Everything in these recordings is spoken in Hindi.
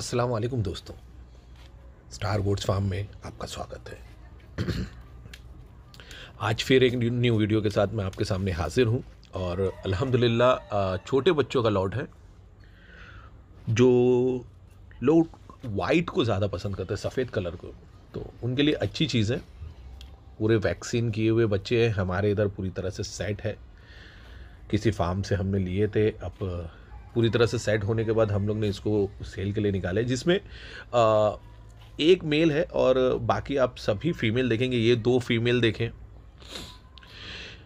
अस्सलाम वालेकुम दोस्तों स्टार बोर्ड्स फार्म में आपका स्वागत है आज फिर एक न्यू वीडियो के साथ मैं आपके सामने हाजिर हूं और अल्हम्दुलिल्लाह छोटे बच्चों का लॉट है जो लोग वाइट को ज़्यादा पसंद करते हैं सफ़ेद कलर को तो उनके लिए अच्छी चीज़ है पूरे वैक्सीन किए हुए बच्चे हैं हमारे इधर पूरी तरह से सेट है किसी फार्म से हमने लिए थे अब पूरी तरह से सेट होने के बाद हम लोग ने इसको सेल के लिए निकाले जिसमें आ, एक मेल है और बाकी आप सभी फीमेल देखेंगे ये दो फीमेल देखें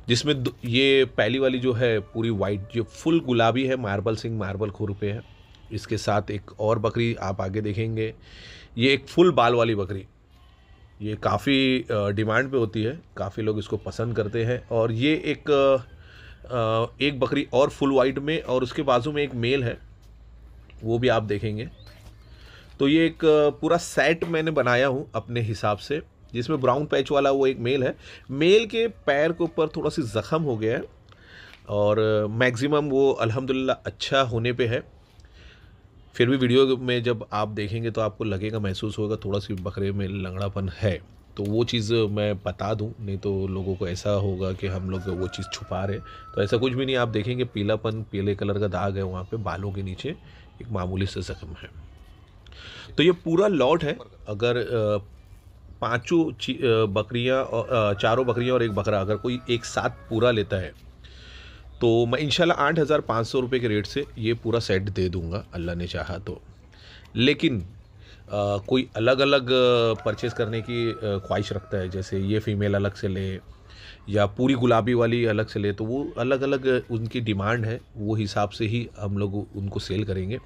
जिसमें ये पहली वाली जो है पूरी वाइट जो फुल गुलाबी है मार्बल सिंह मार्बल खुर पे है इसके साथ एक और बकरी आप आगे देखेंगे ये एक फुल बाल वाली बकरी ये काफ़ी डिमांड पे होती है काफ़ी लोग इसको पसंद करते हैं और ये एक एक बकरी और फुल वाइट में और उसके बाजू में एक मेल है वो भी आप देखेंगे तो ये एक पूरा सेट मैंने बनाया हूँ अपने हिसाब से जिसमें ब्राउन पैच वाला वो एक मेल है मेल के पैर के ऊपर थोड़ा सी ज़ख़म हो गया है और मैक्सिमम वो अल्हम्दुलिल्लाह अच्छा होने पे है फिर भी वीडियो में जब आप देखेंगे तो आपको लगेगा महसूस होगा थोड़ा सी बकरे में लंगड़ापन है तो वो चीज़ मैं बता दूं नहीं तो लोगों को ऐसा होगा कि हम लोग वो चीज़ छुपा रहे तो ऐसा कुछ भी नहीं आप देखेंगे पीलापन पीले कलर का दाग है वहाँ पे बालों के नीचे एक मामूली से जख्म है तो ये पूरा लॉट है अगर पाँचों बकरियाँ चारों बकरियाँ और एक बकरा अगर कोई एक साथ पूरा लेता है तो मैं इनशाला आठ हज़ार पाँच सौ रुपये के रेट से ये पूरा सेट दे दूँगा अल्लाह ने चाहा तो लेकिन कोई अलग अलग परचेज करने की ख्वाहिश रखता है जैसे ये फीमेल अलग से ले या पूरी गुलाबी वाली अलग से ले तो वो अलग अलग उनकी डिमांड है वो हिसाब से ही हम लोग उनको सेल करेंगे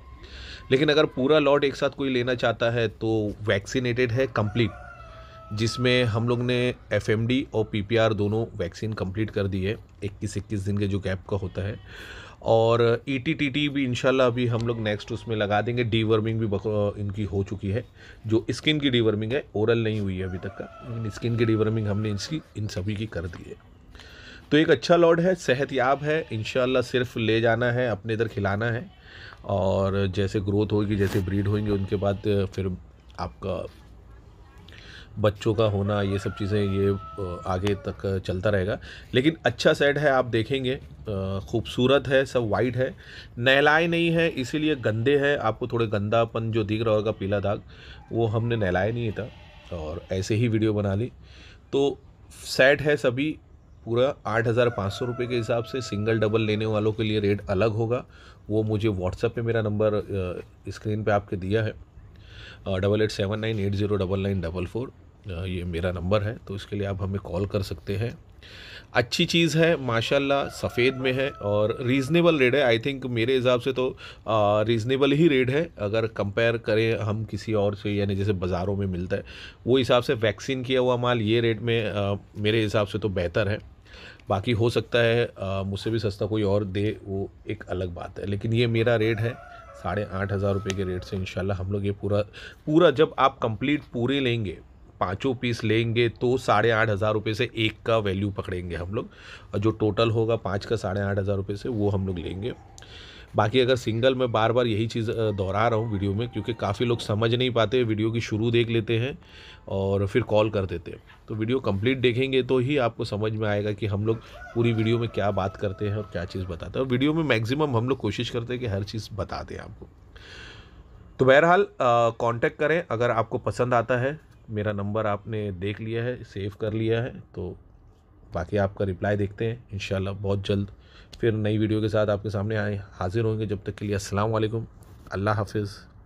लेकिन अगर पूरा लॉट एक साथ कोई लेना चाहता है तो वैक्सीनेटेड है कंप्लीट जिसमें हम लोग ने एफ और पी दोनों वैक्सीन कंप्लीट कर दी है इक्कीस इक्कीस दिन के जो गैप का होता है और ई टी टी टी भी इनशाला अभी हम लोग नेक्स्ट उसमें लगा देंगे डीवर्मिंग भी इनकी हो चुकी है जो स्किन की डीवर्मिंग है ओरल नहीं हुई है अभी तक का लेकिन स्किन की डीवर्मिंग हमने इसकी इन सभी की कर दी है तो एक अच्छा लॉर्ड है सेहतयाब है इन सिर्फ ले जाना है अपने इधर खिलाना है और जैसे ग्रोथ होगी जैसे ब्रीड होंगे उनके बाद फिर आपका बच्चों का होना ये सब चीज़ें ये आगे तक चलता रहेगा लेकिन अच्छा सेट है आप देखेंगे खूबसूरत है सब वाइट है नहलाए नहीं है इसीलिए गंदे हैं आपको थोड़े गंदापन जो दिख रहा होगा पीला दाग वो हमने नहलाया नहीं था और ऐसे ही वीडियो बना ली तो सेट है सभी पूरा आठ हज़ार पाँच सौ रुपये के हिसाब से सिंगल डबल लेने वालों के लिए रेट अलग होगा वो मुझे व्हाट्सएप पे मेरा नंबर स्क्रीन पे आपके दिया है double eight seven nine eight zero double nine double four ये मेरा नंबर है तो इसके लिए आप हमें कॉल कर सकते हैं अच्छी चीज़ है माशाल्लाह सफ़ेद में है और रीज़नेबल रेट है आई थिंक मेरे हिसाब से तो रीज़नेबल ही रेट है अगर कंपेयर करें हम किसी और से यानी जैसे बाज़ारों में मिलता है वो हिसाब से वैक्सीन किया हुआ माल ये रेट में आ, मेरे हिसाब से तो बेहतर है बाकी हो सकता है मुझसे भी सस्ता कोई और दे वो एक अलग बात है लेकिन ये मेरा रेट है साढ़े आठ हज़ार रुपये के रेट से इन हम लोग ये पूरा पूरा जब आप कंप्लीट पूरे लेंगे पाँचों पीस लेंगे तो साढ़े आठ हज़ार रुपये से एक का वैल्यू पकड़ेंगे हम लोग और जो टोटल होगा पाँच का साढ़े आठ हज़ार रुपये से वो हम लोग लेंगे बाकी अगर सिंगल में बार बार यही चीज़ दोहरा रहा हूँ वीडियो में क्योंकि काफ़ी लोग समझ नहीं पाते वीडियो की शुरू देख लेते हैं और फिर कॉल कर देते हैं तो वीडियो कंप्लीट देखेंगे तो ही आपको समझ में आएगा कि हम लोग पूरी वीडियो में क्या बात करते हैं और क्या चीज़ बताते हैं और वीडियो में मैक्सिमम हम लोग कोशिश करते हैं कि हर चीज़ बता दें आपको तो बहरहाल कांटेक्ट करें अगर आपको पसंद आता है मेरा नंबर आपने देख लिया है सेव कर लिया है तो बाकी आपका रिप्लाई देखते हैं इन बहुत जल्द फिर नई वीडियो के साथ आपके सामने आए हाज़िर होंगे जब तक के लिए असलम अल्लाह हाफिज़